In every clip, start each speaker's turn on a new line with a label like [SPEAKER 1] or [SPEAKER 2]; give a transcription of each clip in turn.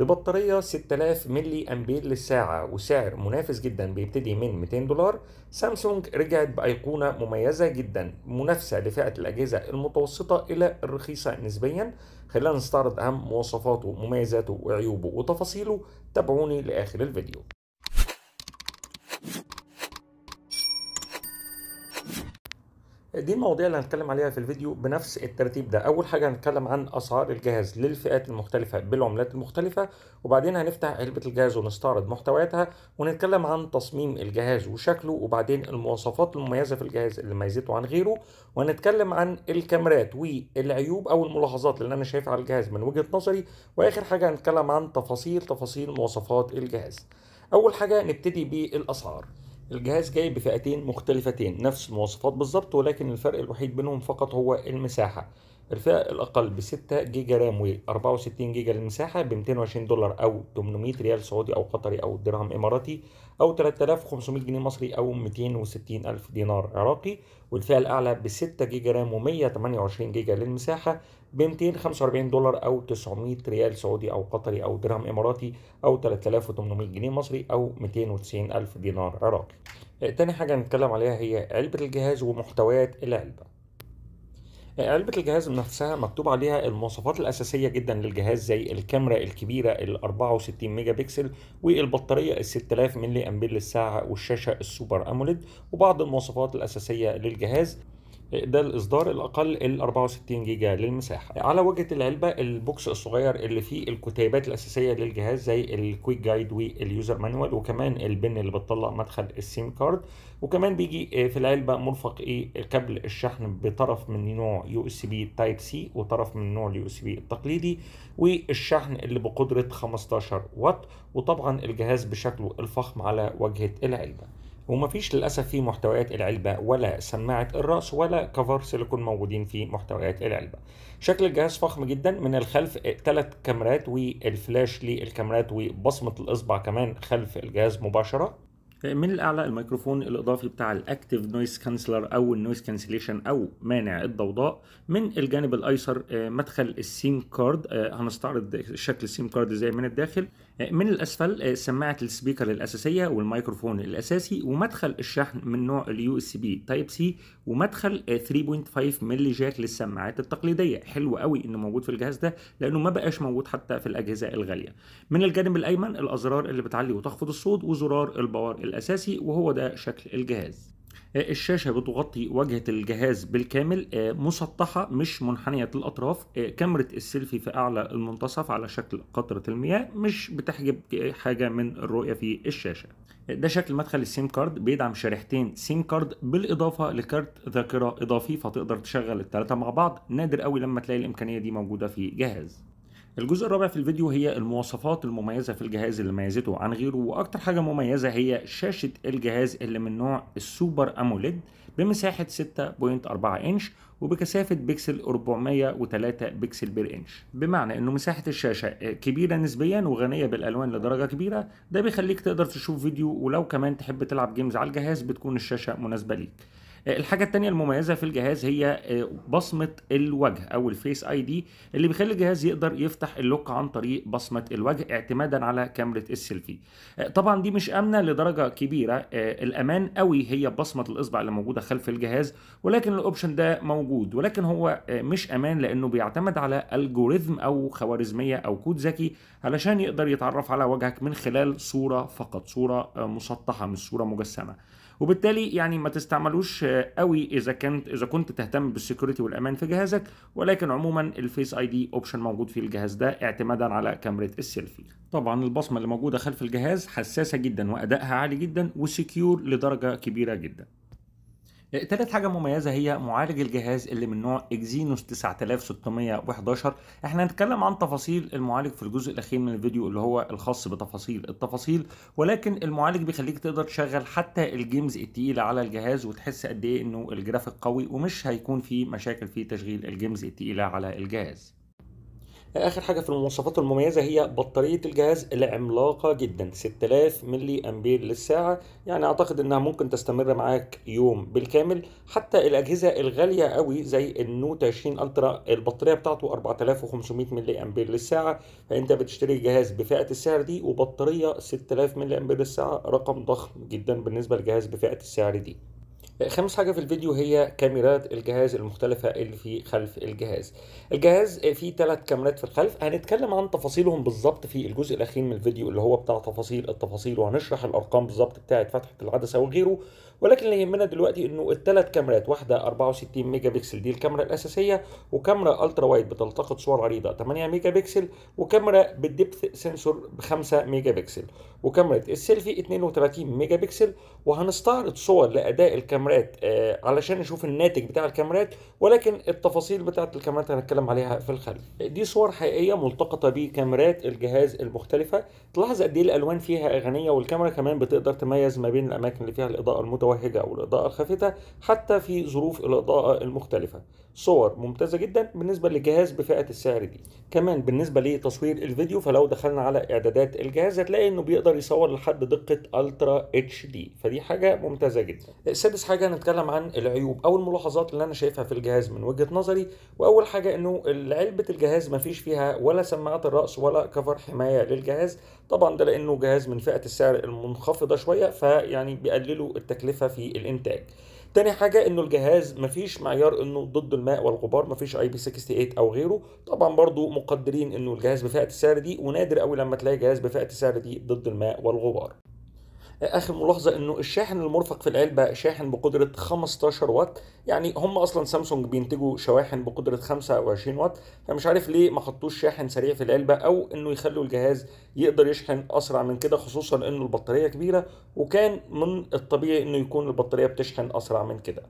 [SPEAKER 1] ببطارية 6000 ملي أمبير للساعة وسعر منافس جدا بيبتدي من 200 دولار سامسونج رجعت بأيقونة مميزة جدا منافسة لفئة الأجهزة المتوسطة إلى الرخيصة نسبيا خلينا نستعرض أهم مواصفاته ومميزاته وعيوبه وتفاصيله تابعوني لآخر الفيديو دي المواضيع اللي هنتكلم عليها في الفيديو بنفس الترتيب ده اول حاجه هنتكلم عن اسعار الجهاز للفئات المختلفه بالعملات المختلفه وبعدين هنفتح علبه الجهاز ونستعرض محتوياتها ونتكلم عن تصميم الجهاز وشكله وبعدين المواصفات المميزه في الجهاز اللي ميزته عن غيره وهنتكلم عن الكاميرات والعيوب او الملاحظات اللي انا شايفها على الجهاز من وجهه نظري واخر حاجه هنتكلم عن تفاصيل تفاصيل مواصفات الجهاز اول حاجه نبتدي بالاسعار الجهاز جاي بفئتين مختلفتين نفس المواصفات بالظبط ولكن الفرق الوحيد بينهم فقط هو المساحة الفئة الأقل ب 6 جيجا رام و 64 جيجا للمساحة ب 220 دولار أو 800 ريال سعودي أو قطري أو درهم إماراتي أو 3500 جنيه مصري أو 260 ألف دينار عراقي والفئة الأعلى ب 6 جيجا رام و 128 جيجا للمساحة ب 245 دولار او 900 ريال سعودي او قطري او درهم اماراتي او 3800 جنيه مصري او 290 الف دينار عراقي آه، تاني حاجه هنتكلم عليها هي علبه الجهاز ومحتويات العلبه آه، علبة الجهاز نفسها مكتوب عليها المواصفات الأساسية جدا للجهاز زي الكاميرا الكبيرة ال 64 ميجا بكسل والبطارية ال 6000 ملي أمبير للساعة والشاشة السوبر أموليد وبعض المواصفات الأساسية للجهاز ده الاصدار الاقل ال 64 جيجا للمساحه على وجهه العلبه البوكس الصغير اللي فيه الكتيبات الاساسيه للجهاز زي الكويك جايد واليوزر مانوال وكمان البن اللي بتطلع مدخل السيم كارد وكمان بيجي في العلبه مرفق ايه كابل الشحن بطرف من نوع يو اس بي تايب سي وطرف من نوع اليو اس بي التقليدي والشحن اللي بقدره 15 وات وطبعا الجهاز بشكله الفخم على وجهه العلبه ومفيش للأسف في محتويات العلبة ولا سماعة الرأس ولا كفر سيليكون موجودين في محتويات العلبة شكل الجهاز فخم جدا من الخلف ثلاث آه، كاميرات والفلاش للكاميرات وبصمة الإصبع كمان خلف الجهاز مباشرة آه، من الاعلى الميكروفون الاضافي بتاع الاكتيف نويز كانسلر او النويز كانسليشن او مانع الضوضاء من الجانب الايسر آه، مدخل السيم كارد هنستعرض شكل السيم كارد ازاي من الداخل من الأسفل آه، سماعة السبيكر الأساسية والميكروفون الأساسي ومدخل الشحن من نوع اليو اس بي تايب سي ومدخل 3.5 ملي جاك للسماعات التقليدية حلو قوي إنه موجود في الجهاز ده لأنه ما بقاش موجود حتى في الأجهزة الغالية من الجانب الأيمن الأزرار اللي بتعلي وتخفض الصوت وزرار الباور الأساسي وهو ده شكل الجهاز الشاشة بتغطي واجهة الجهاز بالكامل آه، مسطحة مش منحنية الأطراف آه، كاميرا السيلفي في أعلى المنتصف على شكل قطرة المياه مش بتحجب حاجة من الرؤية في الشاشة ده شكل مدخل السيم كارد بيدعم شريحتين سيم كارد بالإضافة لكارت ذاكرة إضافي فتقدر تشغل الثلاثة مع بعض نادر قوي لما تلاقي الإمكانية دي موجودة في جهاز الجزء الرابع في الفيديو هي المواصفات المميزة في الجهاز اللي ميزته عن غيره وأكتر حاجة مميزة هي شاشة الجهاز اللي من نوع السوبر أموليد بمساحة 6.4 إنش وبكثافة بكسل 403 بكسل بير إنش بمعنى إنه مساحة الشاشة كبيرة نسبيا وغنية بالألوان لدرجة كبيرة ده بيخليك تقدر تشوف فيديو ولو كمان تحب تلعب جيمز على الجهاز بتكون الشاشة مناسبة ليك الحاجه التانية المميزه في الجهاز هي آه، بصمه الوجه او الفيس اي دي اللي بيخلي الجهاز يقدر يفتح اللوك عن طريق بصمه الوجه اعتمادا على كاميرا السيلفي آه، طبعا دي مش امنه لدرجه كبيره آه، الامان قوي هي بصمه الاصبع اللي موجوده خلف الجهاز ولكن الاوبشن ده موجود ولكن هو مش امان لانه بيعتمد على الجوريزم او خوارزميه او كود ذكي علشان يقدر يتعرف على وجهك من خلال صوره فقط صوره مسطحه مش صوره مجسمه وبالتالي يعني ما تستعملوش قوي اذا كنت اذا كنت تهتم بالسكيورتي والامان في جهازك ولكن عموما الفيس اي دي اوبشن موجود في الجهاز ده اعتمادا على كاميرا السيلفي طبعا البصمه اللي موجوده خلف الجهاز حساسه جدا وادائها عالي جدا وسكيور لدرجه كبيره جدا تالت حاجة مميزة هي معالج الجهاز اللي من نوع اكزينوس 9611 احنا هنتكلم عن تفاصيل المعالج في الجزء الاخير من الفيديو اللي هو الخاص بتفاصيل التفاصيل ولكن المعالج بيخليك تقدر تشغل حتى الجيمز التقيلة على الجهاز وتحس قد ايه انه الجرافيك قوي ومش هيكون في مشاكل في تشغيل الجيمز التقيلة على الجهاز اخر حاجه في المواصفات المميزه هي بطاريه الجهاز العملاقه جدا 6000 ملي امبير للساعه يعني اعتقد انها ممكن تستمر معاك يوم بالكامل حتى الاجهزه الغاليه قوي زي النوت 20 الترا البطاريه بتاعته 4500 ملي امبير للساعه فانت بتشتري جهاز بفئه السعر دي وبطاريه 6000 ملي امبير للساعه رقم ضخم جدا بالنسبه لجهاز بفئه السعر دي خامس حاجة في الفيديو هي كاميرات الجهاز المختلفة اللي في خلف الجهاز الجهاز آه، فيه ثلاث كاميرات في الخلف هنتكلم عن تفاصيلهم بالظبط في الجزء الأخير من الفيديو اللي هو بتاع تفاصيل التفاصيل وهنشرح الأرقام بالظبط بتاعة فتحة العدسة وغيره ولكن اللي يهمنا دلوقتي انه الثلاث كاميرات واحدة 64 ميجا بكسل دي الكاميرا الأساسية وكاميرا ألترا وايد بتلتقط صور عريضة 8 ميجا بكسل وكاميرا بالدبث سنسور ب 5 ميجا بكسل وكاميرا السيلفي 32 ميجا بكسل وهنستعرض صور لأداء الكاميرا الكاميرات آه، علشان نشوف الناتج بتاع الكاميرات ولكن التفاصيل بتاعه الكاميرات هنتكلم عليها في الخلف دي صور حقيقيه ملتقطه بكاميرات الجهاز المختلفه تلاحظ قد ايه الالوان فيها غنيه والكاميرا كمان بتقدر تميز ما بين الاماكن اللي فيها الاضاءه المتوهجه او الاضاءه الخافته حتى في ظروف الاضاءه المختلفه صور ممتازه جدا بالنسبه للجهاز بفئه السعر دي كمان بالنسبه لتصوير الفيديو فلو دخلنا على اعدادات الجهاز هتلاقي انه بيقدر يصور لحد دقه الترا اتش دي فدي حاجه ممتازه جدا سادس حاجه هنتكلم عن العيوب او الملاحظات اللي انا شايفها في الجهاز من وجهه نظري واول حاجه انه علبه الجهاز ما فيش فيها ولا سماعات الراس ولا كفر حمايه للجهاز طبعا ده لانه جهاز من فئه السعر المنخفضه شويه فيعني بيقللوا التكلفه في الانتاج تاني حاجه انه الجهاز مفيش معيار انه ضد الماء والغبار مفيش اي بي 68 او غيره طبعا برضو مقدرين انه الجهاز بفئه السعر دي ونادر قوي لما تلاقي جهاز بفئه السعر دي ضد الماء والغبار اخر ملاحظه انه الشاحن المرفق في العلبه شاحن بقدره 15 وات يعني هم اصلا سامسونج بينتجوا شواحن بقدره 25 وات فمش عارف ليه ما حطوش شاحن سريع في العلبه او انه يخلوا الجهاز يقدر يشحن اسرع من كده خصوصا انه البطاريه كبيره وكان من الطبيعي انه يكون البطاريه بتشحن اسرع من كده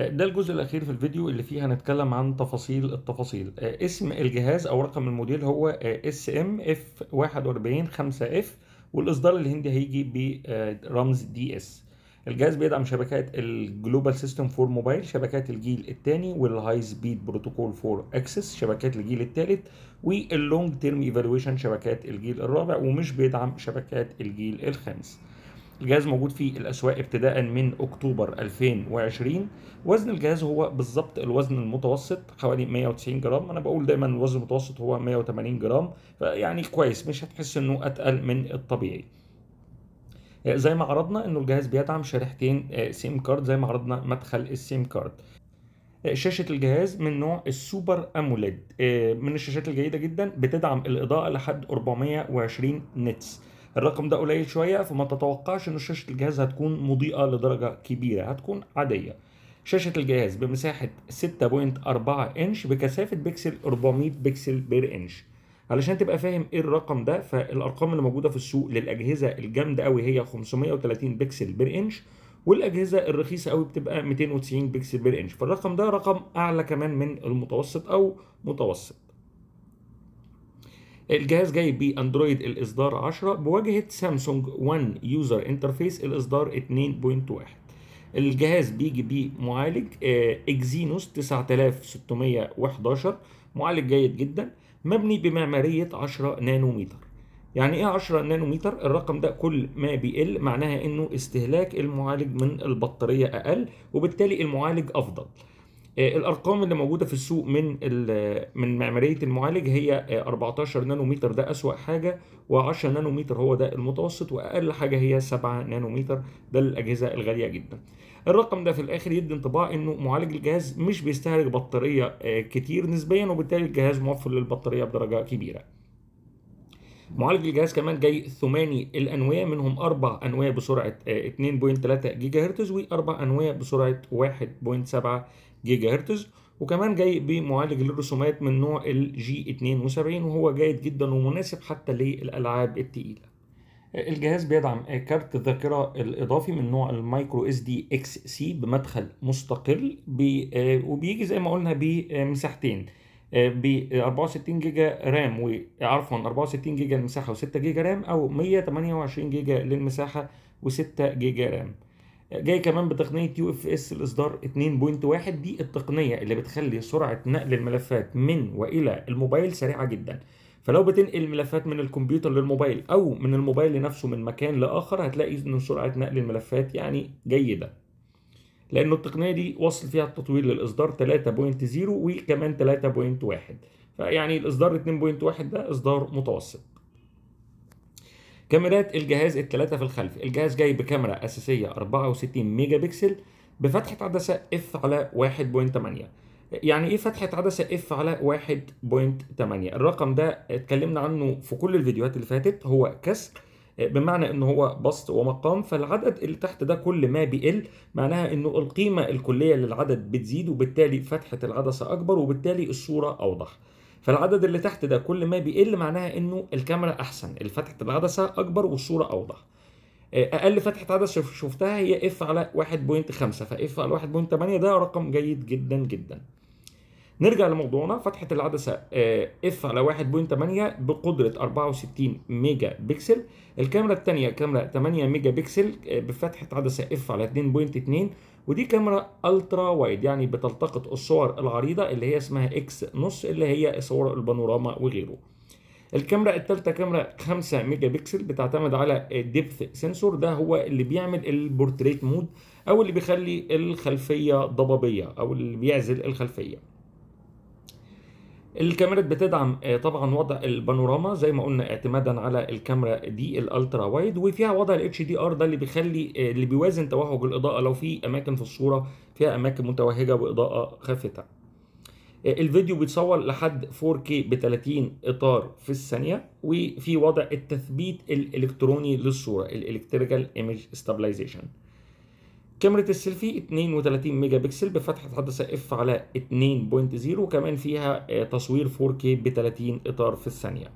[SPEAKER 1] آه، ده الجزء الاخير في الفيديو اللي فيه هنتكلم عن تفاصيل التفاصيل آه، اسم الجهاز او رقم الموديل هو اس ام اف 41 5 اف والاصدار الهندي هيجي برمز آه، دي اس الجهاز بيدعم شبكات الجلوبال سيستم فور موبايل شبكات الجيل الثاني والهاي سبيد بروتوكول فور اكسس شبكات الجيل الثالث واللونج تيرم ايفالويشن شبكات الجيل الرابع ومش بيدعم شبكات الجيل الخامس الجهاز موجود في الأسواق ابتداء من أكتوبر 2020 وزن الجهاز هو بالظبط الوزن المتوسط حوالي 190 جرام أنا بقول دايما الوزن المتوسط هو 180 جرام فيعني كويس مش هتحس إنه أتقل من الطبيعي آه، زي ما عرضنا إنه الجهاز بيدعم شريحتين آه، سيم كارد زي ما عرضنا مدخل السيم كارد آه، شاشة الجهاز من نوع السوبر أموليد من الشاشات الجيدة جدا بتدعم الإضاءة لحد 420 نتس الرقم ده قليل شويه فما تتوقعش ان شاشه الجهاز هتكون مضيئه لدرجه كبيره هتكون عاديه شاشة الجهاز بمساحة 6.4 انش بكثافة بكسل 400 بكسل بير انش علشان تبقى فاهم ايه الرقم ده فالارقام اللي موجودة في السوق للاجهزة الجامدة قوي هي 530 بكسل بير انش والاجهزه الرخيصه قوي بتبقى 290 بكسل بير انش فالرقم ده رقم اعلى كمان من المتوسط او متوسط الجهاز جاي باندرويد الاصدار 10 بواجهه سامسونج 1 يوزر انترفيس الاصدار 2.1 الجهاز بيجي بيه معالج آه، اكزينوس 9611 معالج جيد جدا مبني بمعماريه 10 نانومتر يعني ايه 10 نانومتر الرقم ده كل ما بيقل معناها انه استهلاك المعالج من البطاريه اقل وبالتالي المعالج افضل آه، الارقام اللي موجوده في السوق من من معماريه المعالج هي 14 آه، نانومتر ده اسوا حاجه و10 نانومتر هو ده المتوسط واقل حاجه هي 7 نانومتر ده الاجهزه الغاليه جدا الرقم ده في الاخر يدي انطباع انه معالج الجهاز مش بيستهلك بطاريه آه، كتير نسبيا وبالتالي الجهاز موفر للبطاريه بدرجه كبيره معالج الجهاز كمان جاي ثماني الانويه منهم اربع انويه بسرعه 2.3 جيجا هرتز واربع انويه بسرعه 1.7 جيجا هرتز وكمان جاي بمعالج للرسومات من نوع الجي 72 وهو جيد جدا ومناسب حتى للالعاب التقيله الجهاز بيدعم كارت الذاكره الاضافي من نوع المايكرو اس دي اكس سي بمدخل مستقل بي وبيجي زي ما قلنا بمساحتين ب 64 جيجا رام وعفوا 64 جيجا للمساحه و6 جيجا رام او 128 جيجا للمساحه و6 جيجا رام جاي كمان بتقنيه يو اف اس الاصدار 2.1 دي التقنيه اللي بتخلي سرعه نقل الملفات من والى الموبايل سريعه جدا فلو بتنقل ملفات من الكمبيوتر للموبايل او من الموبايل لنفسه من مكان لاخر هتلاقي ان سرعه نقل الملفات يعني جيده لانه التقنيه دي وصل فيها التطوير للاصدار 3.0 وكمان 3.1 فيعني الاصدار 2.1 ده اصدار متوسط كاميرات الجهاز الثلاثه في الخلف الجهاز جاي بكاميرا اساسيه 64 ميجا بكسل بفتحه عدسه اف على 1.8 يعني ايه فتحه عدسه اف على 1.8 الرقم ده اتكلمنا عنه في كل الفيديوهات اللي فاتت هو كسر آه، بمعنى ان هو بسط ومقام فالعدد اللي تحت ده كل ما بيقل معناها انه القيمه الكليه للعدد بتزيد وبالتالي فتحه العدسه اكبر وبالتالي الصوره اوضح فالعدد اللي تحت ده كل ما بيقل معناها انه الكاميرا احسن الفتحه العدسه اكبر والصوره اوضح آه، اقل فتحه عدسه شفتها هي اف على 1.5 فاف على 1.8 ده رقم جيد جدا جدا نرجع لموضوعنا فتحه العدسه اف آه، على 1.8 بقدره 64 ميجا بكسل الكاميرا الثانيه كاميرا 8 ميجا بكسل آه، بفتحه عدسه اف على 2.2 ودي كاميرا الترا وايد يعني بتلتقط الصور العريضه اللي هي اسمها اكس نص اللي هي صور البانوراما وغيره الكاميرا التالتة كاميرا 5 ميجا بكسل بتعتمد على ديبث سنسور ده هو اللي بيعمل البورتريت مود او اللي بيخلي الخلفيه ضبابيه او اللي بيعزل الخلفيه الكاميرات بتدعم آه، طبعا وضع البانوراما زي ما قلنا اعتمادا على الكاميرا دي الالترا وايد وفيها وضع الاتش دي ار ده اللي بيخلي آه، اللي بيوازن توهج الاضاءه لو في اماكن في الصوره فيها اماكن متوهجه واضاءه خافته آه، الفيديو بيتصور لحد 4K ب 30 اطار في الثانيه وفي وضع التثبيت الالكتروني للصوره الالكتريكال ايمج ستابلايزيشن كاميرا السيلفي 32 ميجا بكسل بفتحة حدسة اف على 2.0 وكمان فيها آه، تصوير 4K ب 30 اطار في الثانية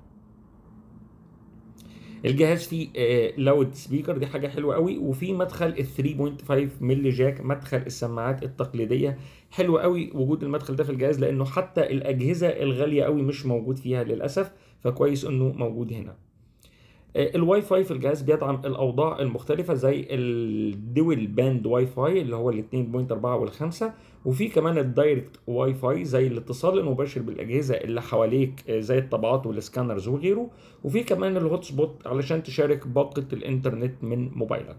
[SPEAKER 1] الجهاز فيه لاود آه، سبيكر دي حاجة حلوة قوي وفي مدخل ال 3.5 ملي جاك مدخل السماعات التقليدية حلو قوي وجود المدخل ده في الجهاز لانه حتى الاجهزة الغالية قوي مش موجود فيها للأسف فكويس انه موجود هنا آه، الواي فاي في الجهاز بيدعم الاوضاع المختلفه زي الدول باند واي فاي اللي هو ال 2.4 وال 5 وفي كمان الدايركت واي فاي زي الاتصال المباشر بالاجهزه اللي حواليك آه، زي الطابعات والسكانرز وغيره وفي كمان الهوت سبوت علشان تشارك باقه الانترنت من موبايلك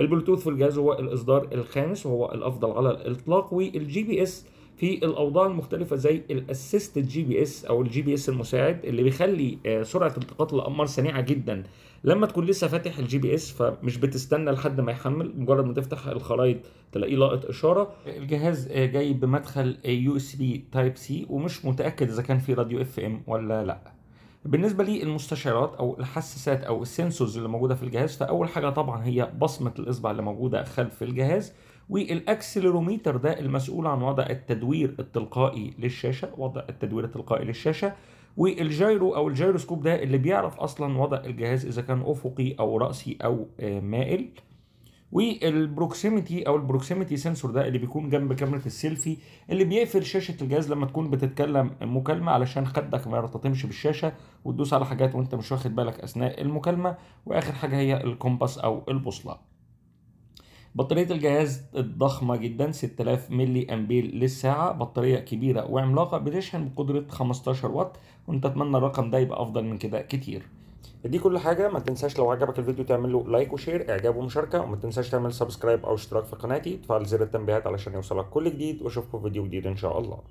[SPEAKER 1] البلوتوث في الجهاز هو الاصدار الخامس وهو الافضل على الاطلاق والجي بي اس في الاوضاع المختلفه زي الاسيست جي بي اس او الجي بي اس المساعد اللي بيخلي آه، سرعه التقاط الاقمار سريعه جدا لما تكون لسه فاتح الجي بي اس فمش بتستنى لحد ما يحمل مجرد ما تفتح الخرائط تلاقيه لاقط اشاره الجهاز آه، جاي بمدخل يو اس بي تايب سي ومش متاكد اذا كان في راديو اف ام ولا لا بالنسبه للمستشعرات او الحساسات او السنسورز اللي موجوده في الجهاز فاول حاجه طبعا هي بصمه الاصبع اللي موجوده خلف الجهاز والاكسلروميتر ده المسؤول عن وضع التدوير التلقائي للشاشه وضع التدوير التلقائي للشاشه والجايرو او الجيروسكوب ده اللي بيعرف اصلا وضع الجهاز اذا كان افقي او راسي او آه، مائل والبروكسيميتي او البروكسيميتي سنسور ده اللي بيكون جنب كاميرا السيلفي اللي بيقفل شاشه الجهاز لما تكون بتتكلم مكالمه علشان خدك ما يرتطمش بالشاشه وتدوس على حاجات وانت مش واخد بالك اثناء المكالمه واخر حاجه هي الكومباس او البوصله بطارية الجهاز الضخمة جدا 6000 ملي أمبير للساعة بطارية كبيرة وعملاقة بتشحن بقدرة 15 واط وانت اتمنى الرقم ده يبقى أفضل من كده كتير دي كل حاجه ما تنساش لو عجبك الفيديو تعمل له لايك وشير اعجاب ومشاركه وما تنساش تعمل سبسكرايب او اشتراك في قناتي تفعل زر التنبيهات علشان يوصلك كل جديد واشوفكم في فيديو جديد ان شاء الله